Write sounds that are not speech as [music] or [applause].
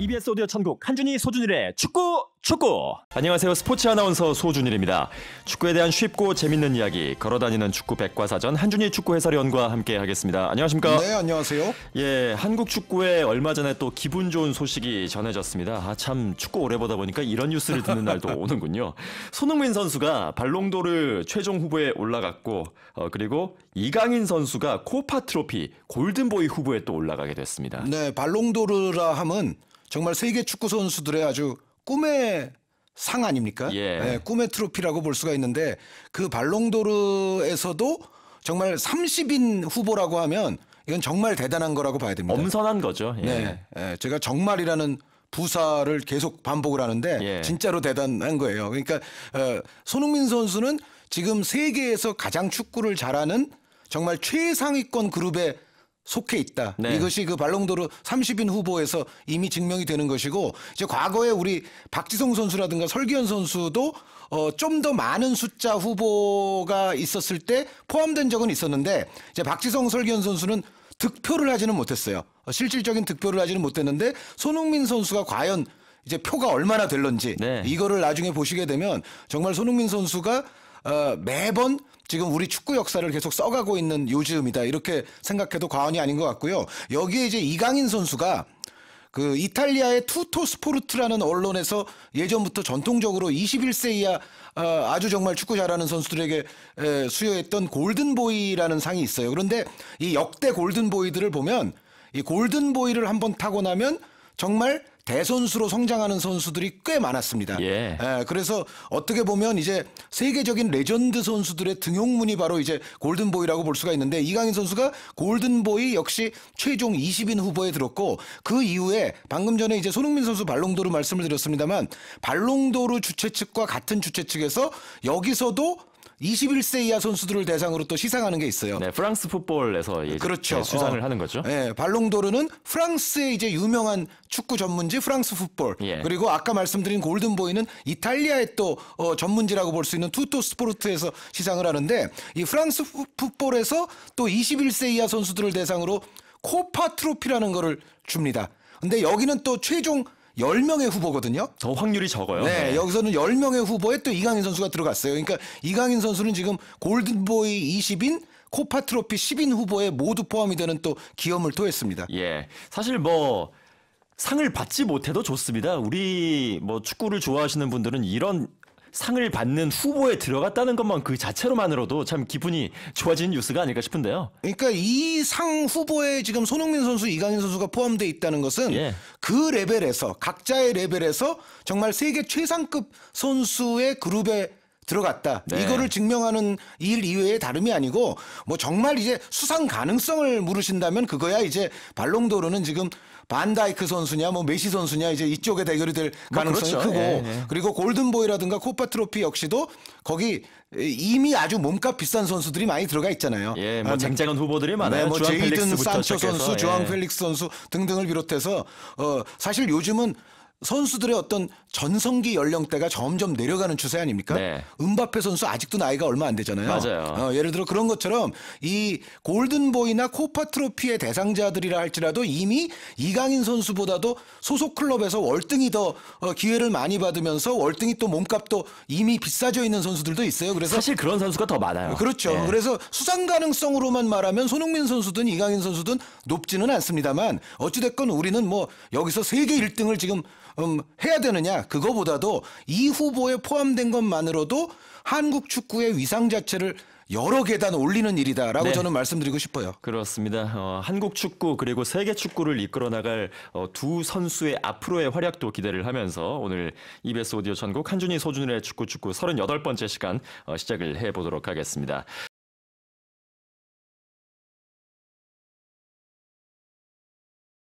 EBS 오디오 천국 한준희 소준일의 축구 축구 안녕하세요 스포츠 아나운서 소준일입니다 축구에 대한 쉽고 재밌는 이야기 걸어다니는 축구 백과사전 한준희 축구 해설위원과 함께 하겠습니다 안녕하십니까 네 안녕하세요 예 한국 축구에 얼마 전에 또 기분 좋은 소식이 전해졌습니다 아 참 축구 오래 보다 보니까 이런 뉴스를 듣는 날도 [laughs] 오는군요 손흥민 선수가 발롱도르 최종 후보에 올라갔고 어, 그리고 이강인 선수가 코파 트로피 골든보이 후보에 또 올라가게 됐습니다 네 발롱도르라 함은 정말 세계 축구 선수들의 아주 꿈의 상 아닙니까? 예. 네, 꿈의 트로피라고 볼 수가 있는데 그 발롱도르에서도 정말 30인 후보라고 하면 이건 정말 대단한 거라고 봐야 됩니다. 엄선한 거죠. 예. 네, 네, 제가 정말이라는 부사를 계속 반복을 하는데 예. 진짜로 대단한 거예요. 그러니까 어, 손흥민 선수는 지금 세계에서 가장 축구를 잘하는 정말 최상위권 그룹의 속해 있다. 네. 이것이 그 발롱도르 30인 후보에서 이미 증명이 되는 것이고 이제 과거에 우리 박지성 선수라든가 설기현 선수도 어, 좀 더 많은 숫자 후보가 있었을 때 포함된 적은 있었는데 이제 박지성 설기현 선수는 득표를 하지는 못했어요. 어, 실질적인 득표를 하지는 못했는데 손흥민 선수가 과연 이제 표가 얼마나 될런지 네. 이거를 나중에 보시게 되면 정말 손흥민 선수가 어, 매번 지금 우리 축구 역사를 계속 써가고 있는 요즘이다 이렇게 생각해도 과언이 아닌 것 같고요. 여기에 이제 이강인 선수가 그 이탈리아의 투토 스포르트라는 언론에서 예전부터 전통적으로 21세 이하 어, 아주 정말 축구 잘하는 선수들에게 수여했던 골든보이라는 상이 있어요. 그런데 이 역대 골든보이들을 보면 이 골든보이를 한번 타고 나면 정말 대선수로 성장하는 선수들이 꽤 많았습니다. 예. 예. 그래서 어떻게 보면 이제 세계적인 레전드 선수들의 등용문이 바로 이제 골든보이라고 볼 수가 있는데 이강인 선수가 골든보이 역시 최종 20인 후보에 들었고 그 이후에 방금 전에 이제 손흥민 선수 발롱도르 말씀을 드렸습니다만 발롱도르 주최 측과 같은 주최 측에서 여기서도 21세 이하 선수들을 대상으로 또 시상하는 게 있어요. 네, 프랑스 풋볼에서 예, 그렇죠. 네, 수상을 어, 하는 거죠. 예, 발롱도르는 프랑스의 이제 유명한 축구 전문지 프랑스 풋볼. 예. 그리고 아까 말씀드린 골든보이는 이탈리아의 또 어, 전문지라고 볼 수 있는 투토 스포르트에서 시상을 하는데 이 프랑스 풋볼에서 또 21세 이하 선수들을 대상으로 코파 트로피라는 거를 줍니다. 근데 여기는 또 최종 10명의 후보거든요. 더 확률이 적어요. 네, 네. 여기서는 10명의 후보에 또 이강인 선수가 들어갔어요. 그러니까 이강인 선수는 지금 골든보이 20인 코파 트로피 10인 후보에 모두 포함이 되는 또 기염을 토했습니다. 예. 사실 뭐 상을 받지 못해도 좋습니다. 우리 뭐 축구를 좋아하시는 분들은 이런 상을 받는 후보에 들어갔다는 것만 그 자체로만으로도 참 기분이 좋아지는 뉴스가 아닐까 싶은데요. 그러니까 이 상 후보에 지금 손흥민 선수, 이강인 선수가 포함돼 있다는 것은 예. 그 레벨에서 각자의 레벨에서 정말 세계 최상급 선수의 그룹에 들어갔다. 네. 이거를 증명하는 일 이외에 다름이 아니고 뭐 정말 이제 수상 가능성을 물으신다면 그거야 이제 발롱도르는 지금 반다이크 선수냐 뭐 메시 선수냐 이제 이쪽에 대결이 될 뭐 가능성이 뭐 그렇죠. 크고 예, 예. 그리고 골든보이라든가 코파 트로피 역시도 거기 이미 아주 몸값 비싼 선수들이 많이 들어가 있잖아요. 예, 뭐 아, 쟁쟁한 후보들이 많아요. 네, 뭐 제이든 산초 선수, 예. 조항 펠릭스 선수 등등을 비롯해서 어 사실 요즘은 선수들의 어떤 전성기 연령대가 점점 내려가는 추세 아닙니까? 네. 은바페 선수 아직도 나이가 얼마 안 되잖아요. 맞아요. 어, 예를 들어 그런 것처럼 이 골든보이나 코파 트로피의 대상자들이라 할지라도 이미 이강인 선수보다도 소속 클럽에서 월등히 더 어, 기회를 많이 받으면서 월등히 또 몸값도 이미 비싸져 있는 선수들도 있어요. 그래서 사실 그런 선수가 더 많아요. 그렇죠. 네. 그래서 수상 가능성으로만 말하면 손흥민 선수든 이강인 선수든 높지는 않습니다만 어찌됐건 우리는 뭐 여기서 세계 1등을 지금 음, 해야 되느냐 그거보다도 이 후보에 포함된 것만으로도 한국 축구의 위상 자체를 여러 계단 올리는 일이다라고 네. 저는 말씀드리고 싶어요. 그렇습니다. 어, 한국 축구 그리고 세계 축구를 이끌어 나갈 어, 두 선수의 앞으로의 활약도 기대를 하면서 오늘 EBS 오디오 전국 한준희 소준일의 축구 축구 38번째 시간 어, 시작을 해보도록 하겠습니다.